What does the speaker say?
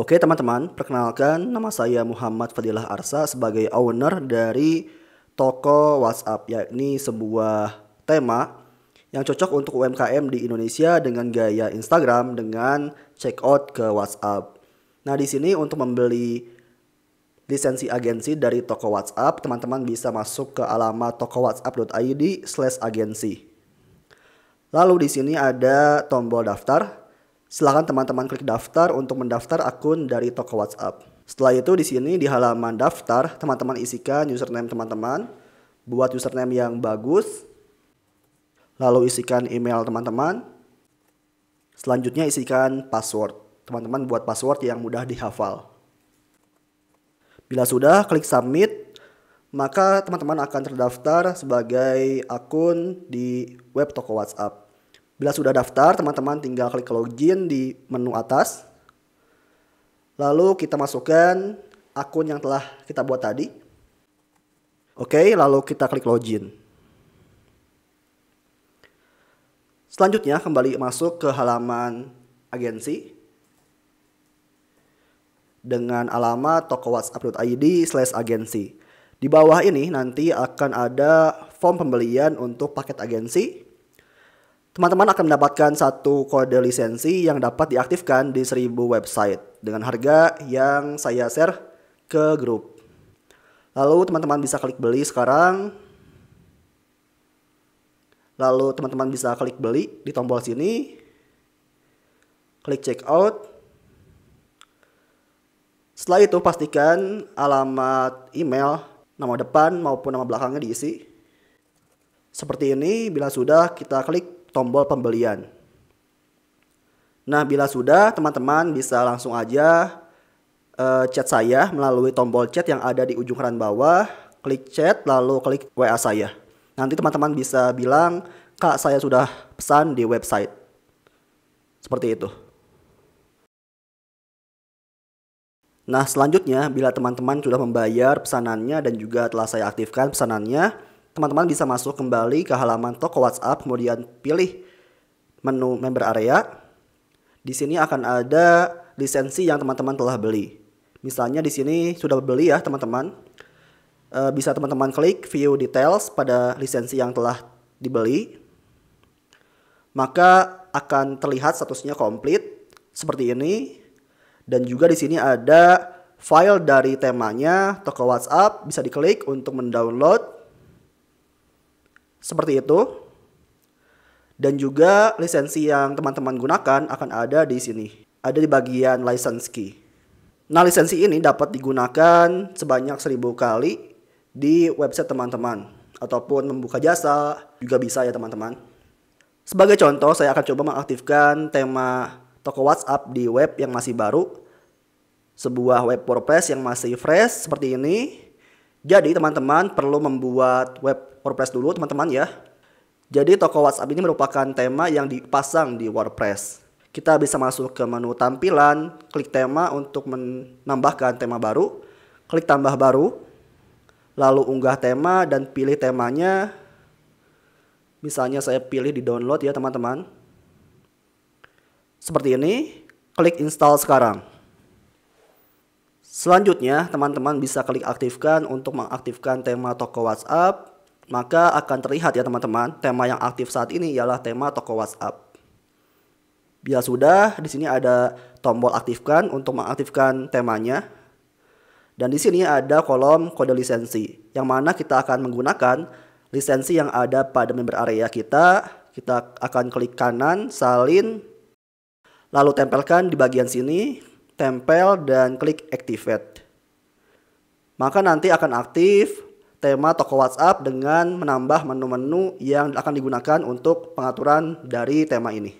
Oke teman-teman, perkenalkan nama saya Muhammad Fadilah Arsa sebagai owner dari toko WhatsApp yakni sebuah tema yang cocok untuk UMKM di Indonesia dengan gaya Instagram dengan check out ke WhatsApp. Nah, di sini untuk membeli lisensi agensi dari toko WhatsApp, teman-teman bisa masuk ke alamat toko slash agensi Lalu di sini ada tombol daftar Silahkan teman-teman klik daftar untuk mendaftar akun dari toko WhatsApp. Setelah itu di sini di halaman daftar, teman-teman isikan username teman-teman, buat username yang bagus, lalu isikan email teman-teman. Selanjutnya isikan password. Teman-teman buat password yang mudah dihafal. Bila sudah, klik submit, maka teman-teman akan terdaftar sebagai akun di web toko WhatsApp. Bila sudah daftar, teman-teman tinggal klik login di menu atas. Lalu kita masukkan akun yang telah kita buat tadi. Oke, lalu kita klik login. Selanjutnya kembali masuk ke halaman agensi dengan alamat toko whatsapp.id slash agensi. Di bawah ini nanti akan ada form pembelian untuk paket agensi Teman-teman akan mendapatkan satu kode lisensi yang dapat diaktifkan di 1000 website dengan harga yang saya share ke grup. Lalu teman-teman bisa klik beli sekarang. Lalu teman-teman bisa klik beli di tombol sini. Klik check out. Setelah itu pastikan alamat email, nama depan maupun nama belakangnya diisi. Seperti ini, bila sudah kita klik tombol pembelian. Nah, bila sudah, teman-teman bisa langsung aja uh, chat saya melalui tombol chat yang ada di ujung kanan bawah, klik chat lalu klik WA saya. Nanti teman-teman bisa bilang, "Kak, saya sudah pesan di website." Seperti itu. Nah, selanjutnya bila teman-teman sudah membayar pesanannya dan juga telah saya aktifkan pesanannya, teman-teman bisa masuk kembali ke halaman toko WhatsApp, kemudian pilih menu member area. Di sini akan ada lisensi yang teman-teman telah beli. Misalnya di sini sudah beli ya teman-teman. E, bisa teman-teman klik view details pada lisensi yang telah dibeli. Maka akan terlihat statusnya komplit seperti ini. Dan juga di sini ada file dari temanya toko WhatsApp bisa diklik untuk mendownload seperti itu. Dan juga lisensi yang teman-teman gunakan akan ada di sini. Ada di bagian license key. Nah, lisensi ini dapat digunakan sebanyak seribu kali di website teman-teman ataupun membuka jasa juga bisa ya teman-teman. Sebagai contoh, saya akan coba mengaktifkan tema toko WhatsApp di web yang masih baru. Sebuah web WordPress yang masih fresh seperti ini jadi teman-teman perlu membuat web WordPress dulu teman-teman ya. Jadi toko WhatsApp ini merupakan tema yang dipasang di WordPress. Kita bisa masuk ke menu tampilan, klik tema untuk menambahkan tema baru, klik tambah baru, lalu unggah tema dan pilih temanya. Misalnya saya pilih di download ya teman-teman. Seperti ini, klik install sekarang. Selanjutnya, teman-teman bisa klik aktifkan untuk mengaktifkan tema toko WhatsApp. Maka akan terlihat ya teman-teman, tema yang aktif saat ini ialah tema toko WhatsApp. Bila ya sudah, di sini ada tombol aktifkan untuk mengaktifkan temanya. Dan di sini ada kolom kode lisensi, yang mana kita akan menggunakan lisensi yang ada pada member area kita. Kita akan klik kanan, salin, lalu tempelkan di bagian sini tempel, dan klik activate. Maka nanti akan aktif tema toko WhatsApp dengan menambah menu-menu yang akan digunakan untuk pengaturan dari tema ini.